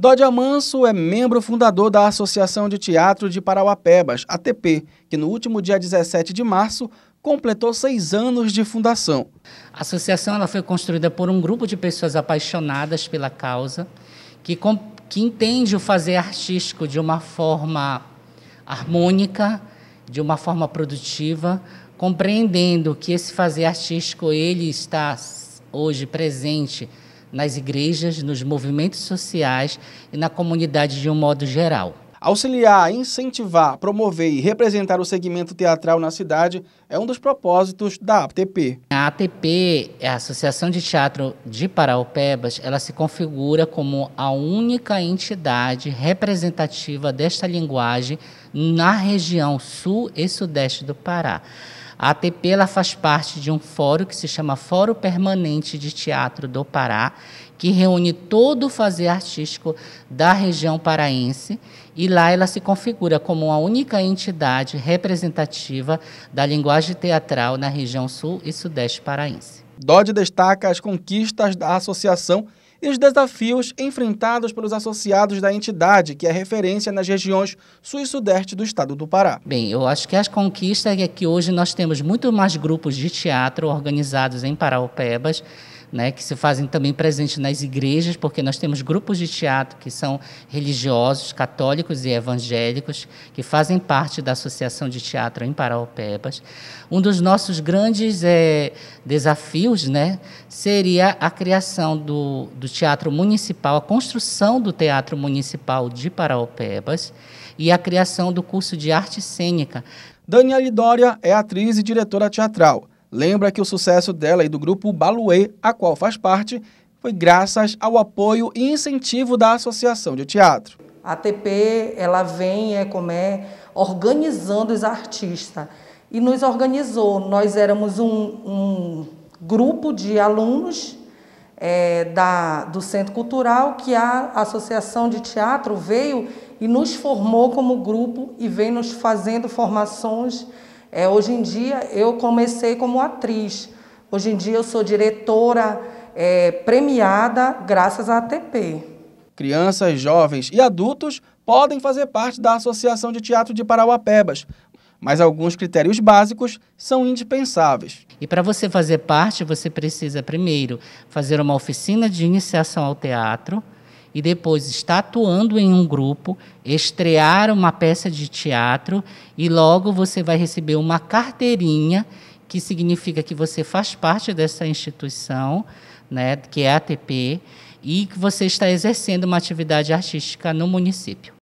Dodge Amanso é membro fundador da Associação de Teatro de Parauapebas, ATP, que no último dia 17 de março completou seis anos de fundação. A associação ela foi construída por um grupo de pessoas apaixonadas pela causa, que, que entende o fazer artístico de uma forma harmônica, de uma forma produtiva, compreendendo que esse fazer artístico ele está hoje presente nas igrejas, nos movimentos sociais e na comunidade de um modo geral. Auxiliar, incentivar, promover e representar o segmento teatral na cidade é um dos propósitos da ATP. A ATP, é a Associação de Teatro de Paraupebas, ela se configura como a única entidade representativa desta linguagem na região sul e sudeste do Pará. A ATP ela faz parte de um fórum que se chama Fórum Permanente de Teatro do Pará que reúne todo o fazer artístico da região paraense e lá ela se configura como uma única entidade representativa da linguagem teatral na região sul e sudeste paraense. Dodge destaca as conquistas da associação e os desafios enfrentados pelos associados da entidade, que é referência nas regiões sul e sudeste do estado do Pará. Bem, eu acho que as conquistas é que hoje nós temos muito mais grupos de teatro organizados em Paraupebas né, que se fazem também presentes nas igrejas, porque nós temos grupos de teatro que são religiosos, católicos e evangélicos, que fazem parte da Associação de Teatro em Paraupebas. Um dos nossos grandes é, desafios né, seria a criação do, do teatro municipal, a construção do teatro municipal de Paraupebas e a criação do curso de arte cênica. Daniela Dória é atriz e diretora teatral lembra que o sucesso dela e do grupo Baluê, a qual faz parte, foi graças ao apoio e incentivo da Associação de Teatro. A ATP, ela vem, é como é, organizando os artistas e nos organizou. Nós éramos um, um grupo de alunos é, da, do Centro Cultural que a Associação de Teatro veio e nos formou como grupo e vem nos fazendo formações é, hoje em dia eu comecei como atriz. Hoje em dia eu sou diretora é, premiada graças à ATP. Crianças, jovens e adultos podem fazer parte da Associação de Teatro de Parauapebas, mas alguns critérios básicos são indispensáveis. E para você fazer parte, você precisa primeiro fazer uma oficina de iniciação ao teatro, e depois está atuando em um grupo, estrear uma peça de teatro e logo você vai receber uma carteirinha que significa que você faz parte dessa instituição, né, que é a ATP, e que você está exercendo uma atividade artística no município.